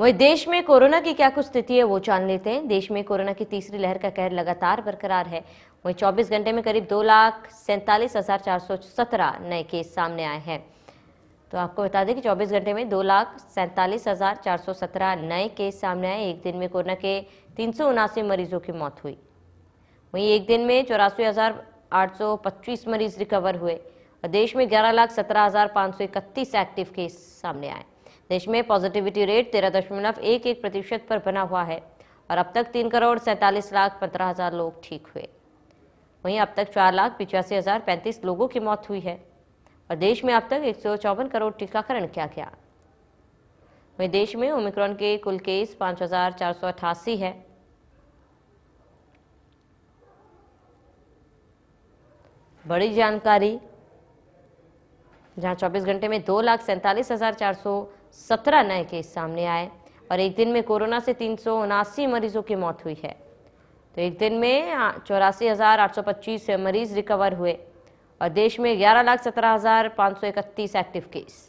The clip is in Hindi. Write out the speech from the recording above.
वहीं देश में कोरोना की क्या कुछ स्थिति है वो जान लेते हैं देश में कोरोना की तीसरी लहर का कहर लगातार बरकरार है वहीं 24 घंटे में करीब दो लाख सैंतालीस हजार चार सौ सत्रह नए केस सामने आए हैं तो आपको बता दें कि 24 घंटे में दो लाख सैंतालीस हजार चार सौ सत्रह नए केस सामने आए एक दिन में कोरोना के तीन सौ उनासी मरीजों की मौत हुई वहीं एक दिन में चौरासी हजार आठ सौ पच्चीस मरीज रिकवर हुए और देश में ग्यारह लाख सत्रह हजार पाँच सौ इकतीस एक्टिव केस सामने आए देश में पॉजिटिविटी रेट तेरह दशमलव एक एक प्रतिशत पर बना हुआ है और अब तक तीन करोड़ सैंतालीस लाख पंद्रह हजार लोग ठीक हुए वहीं अब तक चार लाख पिचासी हजार पैंतीस लोगों की मौत हुई है और देश में अब तक एक सौ चौवन करोड़ टीकाकरण किया गया वहीं देश में ओमिक्रॉन के कुल केस पाँच हजार चार सौ अठासी है बड़ी जानकारी जहां 24 घंटे में दो लाख सैंतालीस हजार चार सौ सत्रह नए केस सामने आए और एक दिन में कोरोना से तीन मरीजों की मौत हुई है तो एक दिन में चौरासी हज़ार आठ सौ पच्चीस मरीज रिकवर हुए और देश में ग्यारह लाख सत्रह हज़ार पाँच सौ इकतीस एक्टिव केस